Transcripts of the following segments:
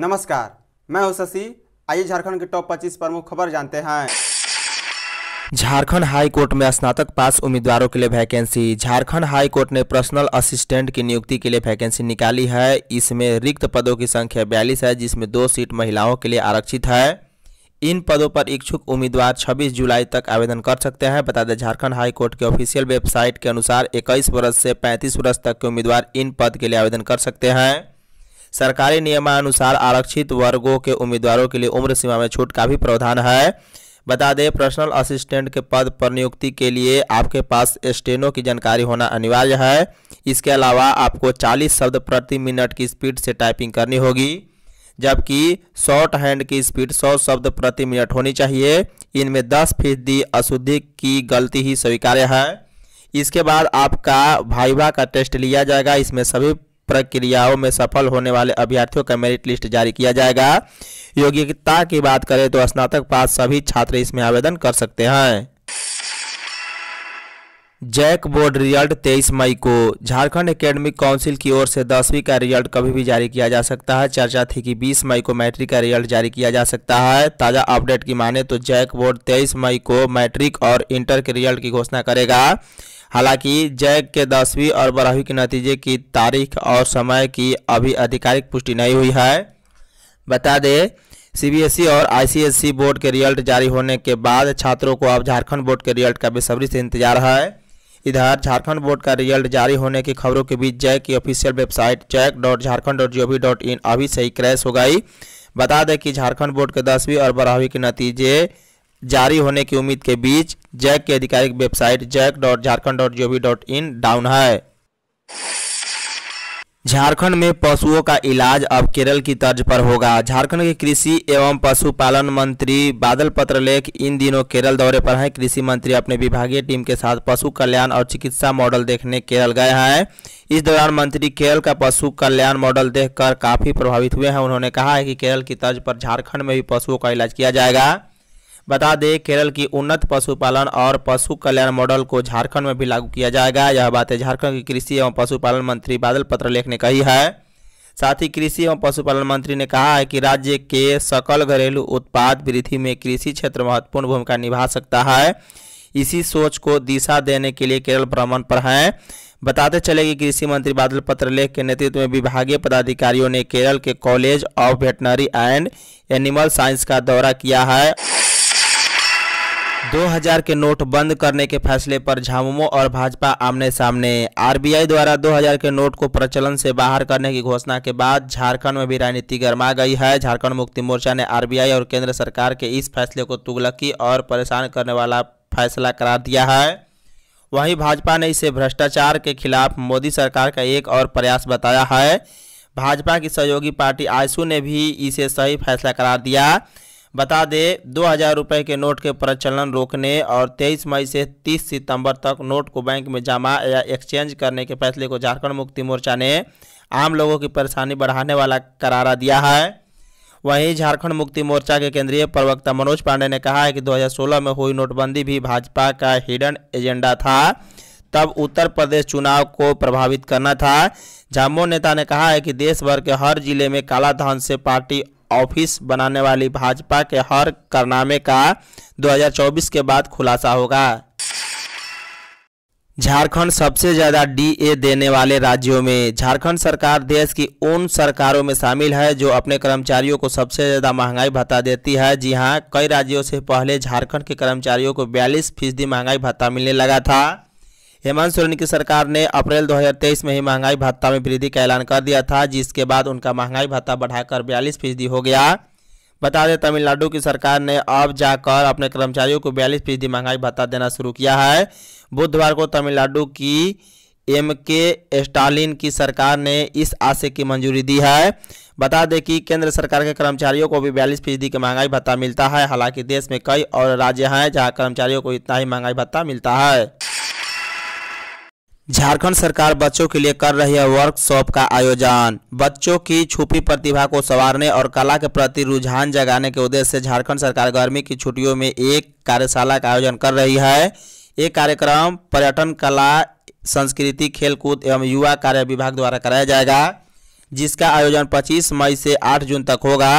नमस्कार मैं हूं शशि आइए झारखंड के टॉप 25 प्रमुख खबर जानते हैं झारखंड हाई कोर्ट में स्नातक पास उम्मीदवारों के लिए वैकेंसी झारखंड हाई कोर्ट ने पर्सनल असिस्टेंट की नियुक्ति के लिए वैकेंसी निकाली है इसमें रिक्त पदों की संख्या बयालीस है जिसमें दो सीट महिलाओं के लिए आरक्षित है इन पदों पर इच्छुक उम्मीदवार 26 जुलाई तक आवेदन कर सकते हैं बता दें झारखंड हाई कोर्ट के ऑफिशियल वेबसाइट के अनुसार 21 वर्ष से 35 वर्ष तक के उम्मीदवार इन पद के लिए आवेदन कर सकते हैं सरकारी नियमानुसार आरक्षित वर्गों के उम्मीदवारों के लिए उम्र सीमा में छूट का भी प्रावधान है बता दें पर्सनल असिस्टेंट के पद पर नियुक्ति के लिए आपके पास स्टेनो की जानकारी होना अनिवार्य है इसके अलावा आपको 40 शब्द प्रति मिनट की स्पीड से टाइपिंग करनी होगी जबकि शॉर्ट हैंड की स्पीड 100 शब्द प्रति मिनट होनी चाहिए इनमें 10 फीसदी अशुद्धि की गलती ही स्वीकार्य है इसके बाद आपका भाईवा का टेस्ट लिया जाएगा इसमें सभी प्रक्रियाओं में सफल होने वाले अभ्यर्थियों का मेरिट लिस्ट जारी किया जाएगा योग्यता की बात करें तो स्नातक पास सभी छात्र इसमें आवेदन कर सकते हैं जैक बोर्ड रिजल्ट 23 मई को झारखंड एकेडमिक काउंसिल की ओर से दसवीं का रिजल्ट कभी भी जारी किया जा सकता है चर्चा थी कि 20 मई को मैट्रिक का रिजल्ट जारी किया जा सकता है ताज़ा अपडेट की माने तो जैक बोर्ड 23 मई को मैट्रिक और इंटर के रिजल्ट की घोषणा करेगा हालांकि जैक के दसवीं और बारहवीं के नतीजे की तारीख और समय की अभी आधिकारिक पुष्टि नहीं हुई है बता दें सीबीएसई और आईसीएसई बोर्ड के रिजल्ट जारी होने के बाद छात्रों को अब झारखंड बोर्ड के रिजल्ट का बेसब्री से इंतजार है इधर झारखंड बोर्ड का रिजल्ट जारी होने की खबरों के बीच जैक की official website JAC dot Jharkhand dot G O V dot in अभी से ही क्रैश हो गई बता दें कि झारखंड बोर्ड के दसवीं और बारहवीं के नतीजे जारी होने की उम्मीद के बीच जैक की आधिकारिक website JAC dot Jharkhand dot G dot in down है झारखंड में पशुओं का इलाज अब केरल की तर्ज पर होगा झारखंड के कृषि एवं पशुपालन मंत्री बादल पत्रलेख इन दिनों केरल दौरे पर हैं कृषि मंत्री अपने विभागीय टीम के साथ पशु कल्याण और चिकित्सा मॉडल देखने केरल गए हैं इस दौरान मंत्री केरल का पशु कल्याण मॉडल देखकर काफ़ी प्रभावित हुए हैं उन्होंने कहा है कि केरल की तर्ज पर झारखंड में भी पशुओं का इलाज किया जाएगा बता दें केरल की उन्नत पशुपालन और पशु कल्याण मॉडल को झारखंड में भी लागू किया जाएगा यह बात है झारखंड के कृषि एवं पशुपालन मंत्री बादल पत्रलेख ने कही है साथ ही कृषि एवं पशुपालन मंत्री ने कहा है कि राज्य के सकल घरेलू उत्पाद वृद्धि में कृषि क्षेत्र महत्वपूर्ण भूमिका निभा सकता है इसी सोच को दिशा देने के लिए केरल भ्रमण पर हैं बताते चले कि कृषि मंत्री बादल पत्रलेख के नेतृत्व में विभागीय पदाधिकारियों ने केरल के college of veterinary and animal science का दौरा किया है 2000 के नोट बंद करने के फैसले पर झामुमो और भाजपा आमने सामने आरबीआई द्वारा 2000 के नोट को प्रचलन से बाहर करने की घोषणा के बाद झारखंड में भी राजनीति गर्मा गई है झारखंड मुक्ति मोर्चा ने आरबीआई और केंद्र सरकार के इस फैसले को तुगलकी और परेशान करने वाला फैसला करार दिया है वहीं भाजपा ने इसे भ्रष्टाचार के खिलाफ मोदी सरकार का एक और प्रयास बताया है भाजपा की सहयोगी पार्टी आयसू ने भी इसे सही फैसला करार दिया बता दे दो हज़ार रुपये के नोट के प्रचलन रोकने और 23 मई से 30 सितंबर तक नोट को बैंक में जमा या एक्सचेंज करने के फैसले को झारखंड मुक्ति मोर्चा ने आम लोगों की परेशानी बढ़ाने वाला करारा दिया है वहीं झारखंड मुक्ति मोर्चा के केंद्रीय प्रवक्ता मनोज पांडे ने कहा है कि 2016 में हुई नोटबंदी भी भाजपा का हिडन एजेंडा था तब उत्तर प्रदेश चुनाव को प्रभावित करना था झामो नेता ने कहा है कि देश भर के हर जिले में काला धन से पार्टी ऑफिस बनाने वाली भाजपा के हर कारनामे का 2024 के बाद खुलासा होगा झारखंड सबसे ज़्यादा डीए देने वाले राज्यों में झारखंड सरकार देश की उन सरकारों में शामिल है जो अपने कर्मचारियों को सबसे ज़्यादा महंगाई भत्ता देती है जी हाँ कई राज्यों से पहले झारखंड के कर्मचारियों को बयालीस फीसदी महंगाई भत्ता मिलने लगा था हेमंत सोरेन की सरकार ने अप्रैल 2023 में ही महंगाई भत्ता में वृद्धि का ऐलान कर दिया था जिसके बाद उनका महंगाई भत्ता बढ़ाकर बयालीस फीसदी हो गया बता दें तमिलनाडु की सरकार ने अब जाकर अपने कर्मचारियों को बयालीस फीसदी महंगाई भत्ता देना शुरू किया है बुधवार को तमिलनाडु की एम के स्टालिन की सरकार ने इस आशय की मंजूरी दी है बता दें कि केंद्र सरकार के कर्मचारियों को भी बयालीस फीसदी का महंगाई भत्ता मिलता है हालांकि देश में कई और राज्य हैं जहां कर्मचारियों को इतना ही महंगाई भत्ता मिलता है झारखंड सरकार बच्चों के लिए कर रही है वर्कशॉप का आयोजन बच्चों की छुपी प्रतिभा को संवारने और कला के प्रति रुझान जगाने के उद्देश्य से झारखंड सरकार गर्मी की छुट्टियों में एक कार्यशाला का आयोजन कर रही है ये कार्यक्रम पर्यटन कला संस्कृति खेलकूद एवं युवा कार्य विभाग द्वारा कराया जाएगा जिसका आयोजन 25 मई से 8 जून तक होगा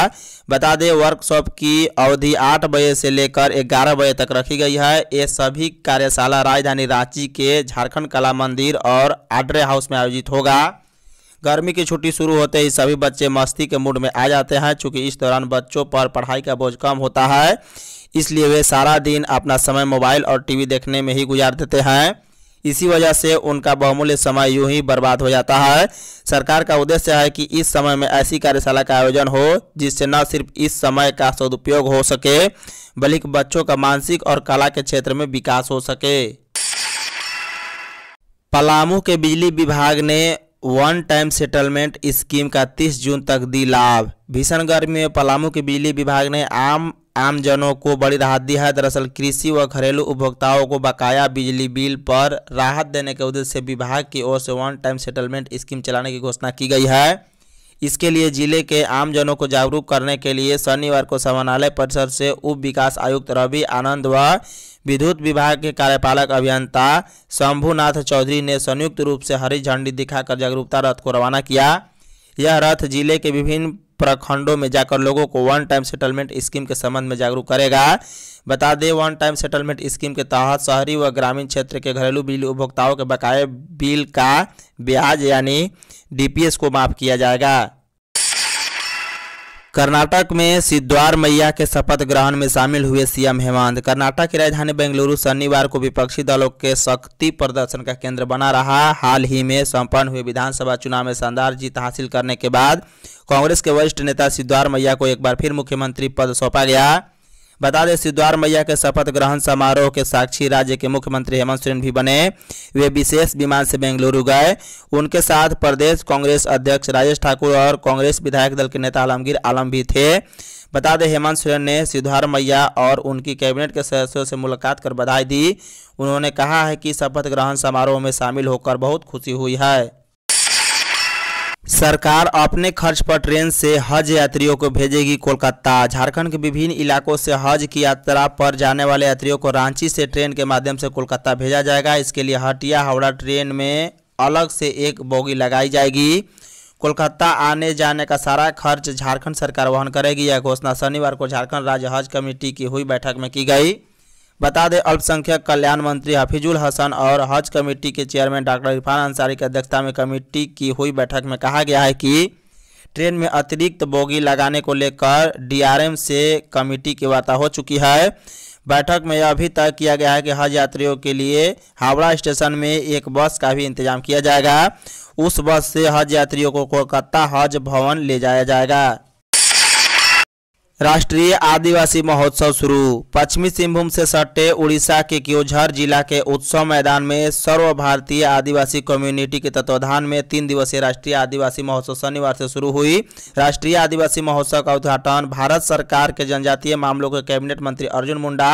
बता दें वर्कशॉप की अवधि 8 बजे से लेकर 11 बजे तक रखी गई है ये सभी कार्यशाला राजधानी रांची के झारखंड कला मंदिर और आड्रे हाउस में आयोजित होगा गर्मी की छुट्टी शुरू होते ही सभी बच्चे मस्ती के मूड में आ जाते हैं चूँकि इस दौरान बच्चों पर पढ़ाई का बोझ कम होता है इसलिए वे सारा दिन अपना समय मोबाइल और टीवी देखने में ही गुजार देते हैं इसी वजह से उनका बहुमूल्य समय यूं ही बर्बाद हो जाता है सरकार का उद्देश्य है कि इस समय में ऐसी कार्यशाला का आयोजन हो जिससे न सिर्फ इस समय का सदुपयोग हो सके बल्कि बच्चों का मानसिक और कला के क्षेत्र में विकास हो सके पलामू के बिजली विभाग ने वन टाइम सेटलमेंट स्कीम का 30 जून तक दी लाभ भीषण गर्मी में पलामू के बिजली विभाग ने आम आम जनों को बड़ी राहत दी है दरअसल कृषि व घरेलू उपभोक्ताओं को बकाया बिजली बिल पर राहत देने के उद्देश्य विभाग की ओर से वन टाइम सेटलमेंट स्कीम चलाने की घोषणा की गई है इसके लिए जिले के आमजनों को जागरूक करने के लिए शनिवार को समानालय परिसर से उप विकास आयुक्त रवि आनंद व विद्युत विभाग के कार्यपालक अभियंता शंभुनाथ चौधरी ने संयुक्त रूप से हरी झंडी दिखाकर जागरूकता रथ को रवाना किया यह रथ जिले के विभिन्न प्रखंडों में जाकर लोगों को वन टाइम सेटलमेंट स्कीम के संबंध में जागरूक करेगा बता दें वन टाइम सेटलमेंट स्कीम के तहत शहरी व ग्रामीण क्षेत्र के घरेलू बिल उपभोक्ताओं के बकाए बिल का ब्याज यानी डीपीएस को माफ किया जाएगा कर्नाटक में सिद्धार मैया के शपथ ग्रहण में शामिल हुए सीएम हेमंत कर्नाटक की राजधानी बेंगलुरु शनिवार को विपक्षी दलों के शक्ति प्रदर्शन का केंद्र बना रहा हाल ही में संपन्न हुए विधानसभा चुनाव में शानदार जीत हासिल करने के बाद कांग्रेस के वरिष्ठ नेता सिद्धार मैया को एक बार फिर मुख्यमंत्री पद सौंपा गया बता दें सिद्धार मैया के शपथ ग्रहण समारोह के साक्षी राज्य के मुख्यमंत्री हेमंत सोरेन भी बने वे विशेष विमान से बेंगलुरु गए उनके साथ प्रदेश कांग्रेस अध्यक्ष राजेश ठाकुर और कांग्रेस विधायक दल के नेता आलमगीर आलम भी थे बता दें हेमंत सोरेन ने सिद्धार मैया और उनकी कैबिनेट के सदस्यों से मुलाकात कर बधाई दी उन्होंने कहा है कि शपथ ग्रहण समारोह में शामिल होकर बहुत खुशी हुई है सरकार अपने खर्च पर ट्रेन से हज यात्रियों को भेजेगी कोलकाता झारखंड के विभिन्न इलाकों से हज की यात्रा पर जाने वाले यात्रियों को रांची से ट्रेन के माध्यम से कोलकाता भेजा जाएगा इसके लिए हटिया हावड़ा ट्रेन में अलग से एक बोगी लगाई जाएगी कोलकाता आने जाने का सारा खर्च झारखंड सरकार वहन करेगी यह घोषणा शनिवार को झारखंड राज्य हज कमेटी की हुई बैठक में की गई बता दें अल्पसंख्यक कल्याण मंत्री हफीजुल हसन और हज कमेटी के चेयरमैन डॉक्टर इरफान अंसारी की अध्यक्षता में कमेटी की हुई बैठक में कहा गया है कि ट्रेन में अतिरिक्त बोगी लगाने को लेकर डीआरएम से कमेटी की वार्ता हो चुकी है बैठक में यह भी तय किया गया है कि हज यात्रियों के लिए हावड़ा स्टेशन में एक बस का भी इंतजाम किया जाएगा उस बस से हज यात्रियों को कोलकाता हज भवन ले जाया जाएगा राष्ट्रीय आदिवासी महोत्सव शुरू पश्चिमी सिंहभूम से सटे उड़ीसा के क्योझर जिला के उत्सव मैदान में सर्व भारतीय आदिवासी कम्युनिटी के तत्वाधान में तीन दिवसीय राष्ट्रीय आदिवासी महोत्सव शनिवार से शुरू हुई राष्ट्रीय आदिवासी महोत्सव का उद्घाटन भारत सरकार के जनजातीय मामलों के कैबिनेट मंत्री अर्जुन मुंडा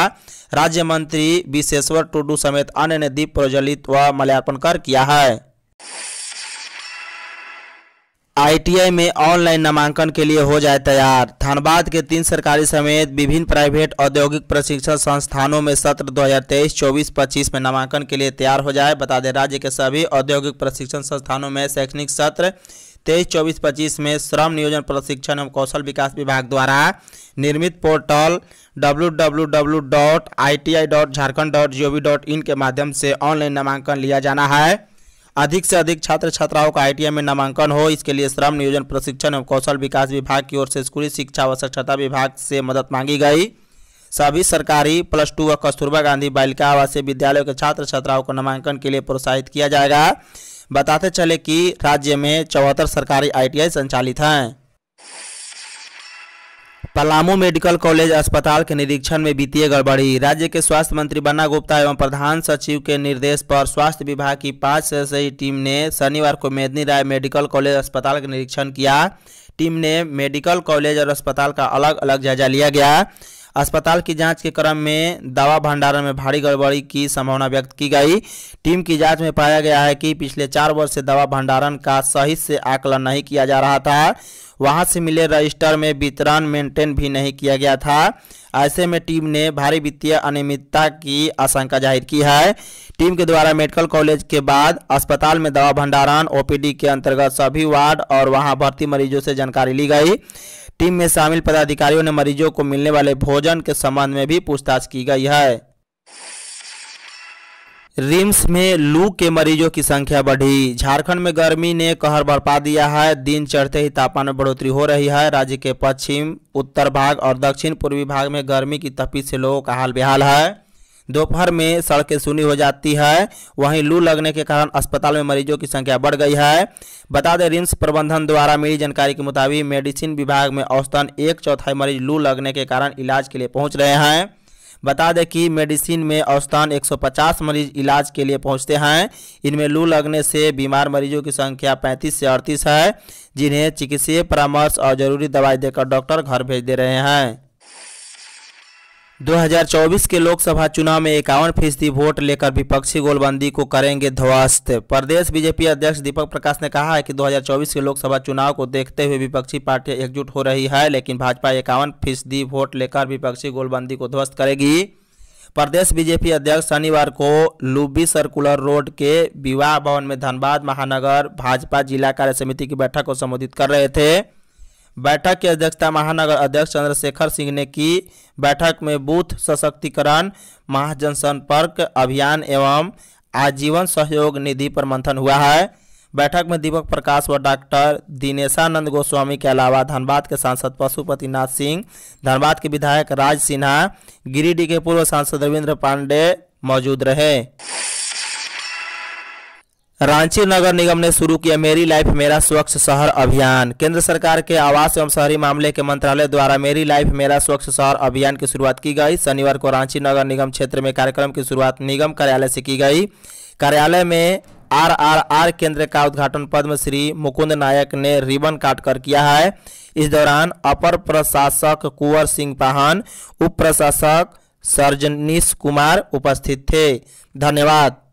राज्य मंत्री विशेश्वर टुडू समेत अन्य ने दीप प्रज्वलित व मल्यार्पण कर किया है आईटीआई में ऑनलाइन नामांकन के लिए हो जाए तैयार धनबाद के तीन सरकारी समेत विभिन्न प्राइवेट औद्योगिक प्रशिक्षण संस्थानों में सत्र 2023, 24, 25 में नामांकन के लिए तैयार हो जाए बता दें राज्य के सभी औद्योगिक प्रशिक्षण संस्थानों में शैक्षणिक सत्र तेईस चौबीस पच्चीस में श्रम नियोजन प्रशिक्षण एवं कौशल विकास विभाग द्वारा निर्मित पोर्टल डब्ल्यू के माध्यम से ऑनलाइन नामांकन लिया जाना है अधिक से अधिक छात्र छात्राओं का आई में नामांकन हो इसके लिए श्रम नियोजन प्रशिक्षण एवं कौशल विकास विभाग की ओर से स्कूली शिक्षा व साक्षरता विभाग से मदद मांगी गई सभी सरकारी प्लस टू व कस्तूरबा गांधी बालिका आवासीय विद्यालयों के छात्र छात्राओं को नामांकन के लिए प्रोत्साहित किया जाएगा बताते चले कि राज्य में चौहत्तर सरकारी आईटीआई संचालित हैं पलामू मेडिकल कॉलेज अस्पताल के निरीक्षण में वित्तीय गड़बड़ी राज्य के स्वास्थ्य मंत्री बन्ना गुप्ता एवं प्रधान सचिव के निर्देश पर स्वास्थ्य विभाग की पाँच सदस्यीय टीम ने शनिवार को मेदनी राय मेडिकल कॉलेज अस्पताल का निरीक्षण किया टीम ने मेडिकल कॉलेज और अस्पताल का अलग अलग जायजा लिया गया अस्पताल की जांच के क्रम में दवा भंडारण में भारी गड़बड़ी की संभावना व्यक्त की गई टीम की जांच में पाया गया है कि पिछले चार वर्ष से दवा भंडारण का सही से आकलन नहीं किया जा रहा था वहां से मिले रजिस्टर में वितरण मेंटेन भी नहीं किया गया था ऐसे में टीम ने भारी वित्तीय अनियमितता की आशंका जाहिर की है टीम के द्वारा मेडिकल कॉलेज के बाद अस्पताल में दवा भंडारण ओपीडी के अंतर्गत सभी वार्ड और वहां भर्ती मरीजों से जानकारी ली गई टीम में शामिल पदाधिकारियों ने मरीजों को मिलने वाले भोजन के संबंध में भी पूछताछ की गई है रिम्स में लू के मरीजों की संख्या बढ़ी झारखंड में गर्मी ने कहर बरपा दिया है दिन चढ़ते ही तापमान में बढ़ोतरी हो रही है राज्य के पश्चिम उत्तर भाग और दक्षिण पूर्वी भाग में गर्मी की तपी से लोगों का हाल बेहाल है दोपहर में सड़कें सुनी हो जाती है वहीं लू लगने के कारण अस्पताल में मरीजों की संख्या बढ़ गई है बता दें रिम्स प्रबंधन द्वारा मिली जानकारी के मुताबिक मेडिसिन विभाग में औसतन एक चौथाई मरीज लू लगने के कारण इलाज के लिए पहुँच रहे हैं बता दें कि मेडिसिन में औसतन 150 मरीज इलाज के लिए पहुंचते हैं इनमें लू लगने से बीमार मरीजों की संख्या 35 से 38 है जिन्हें चिकित्सीय परामर्श और जरूरी दवाई देकर डॉक्टर घर भेज दे रहे हैं 2024 के लोकसभा चुनाव में इक्यावन फीसदी वोट लेकर विपक्षी गोलबंदी को करेंगे ध्वस्त प्रदेश बीजेपी अध्यक्ष दीपक प्रकाश ने कहा है कि 2024 के लोकसभा चुनाव को देखते हुए विपक्षी पार्टियां एकजुट हो रही है लेकिन भाजपा इक्यावन फीसदी वोट लेकर विपक्षी गोलबंदी को ध्वस्त करेगी प्रदेश बीजेपी अध्यक्ष शनिवार को लुबी सर्कुलर रोड के विवाह भवन में धनबाद महानगर भाजपा जिला कार्य समिति की बैठक को संबोधित कर रहे थे बैठक की अध्यक्षता महानगर अध्यक्ष चंद्रशेखर सिंह ने की बैठक में बूथ सशक्तिकरण महाजनसंपर्क अभियान एवं आजीवन सहयोग निधि पर मंथन हुआ है बैठक में दीपक प्रकाश व डॉक्टर दिनेशानंद गोस्वामी के अलावा धनबाद के सांसद पशुपतिनाथ सिंह धनबाद के विधायक राज सिन्हा गिरिडीह के पूर्व सांसद रविंद्र पांडे मौजूद रहे रांची नगर निगम ने शुरू किया मेरी लाइफ मेरा स्वच्छ शहर अभियान केंद्र सरकार के आवास एवं शहरी मामले के मंत्रालय द्वारा मेरी लाइफ मेरा स्वच्छ शहर अभियान की शुरुआत की गई शनिवार को रांची नगर निगम क्षेत्र में कार्यक्रम की शुरुआत निगम कार्यालय से की गई कार्यालय में आर आर आर केंद्र का उद्घाटन पद्मश्री मुकुंद नायक ने रिबन काट कर किया है इस दौरान अपर प्रशासक कुंवर सिंह पाहन उप प्रशासक सर्जनीश कुमार उपस्थित थे धन्यवाद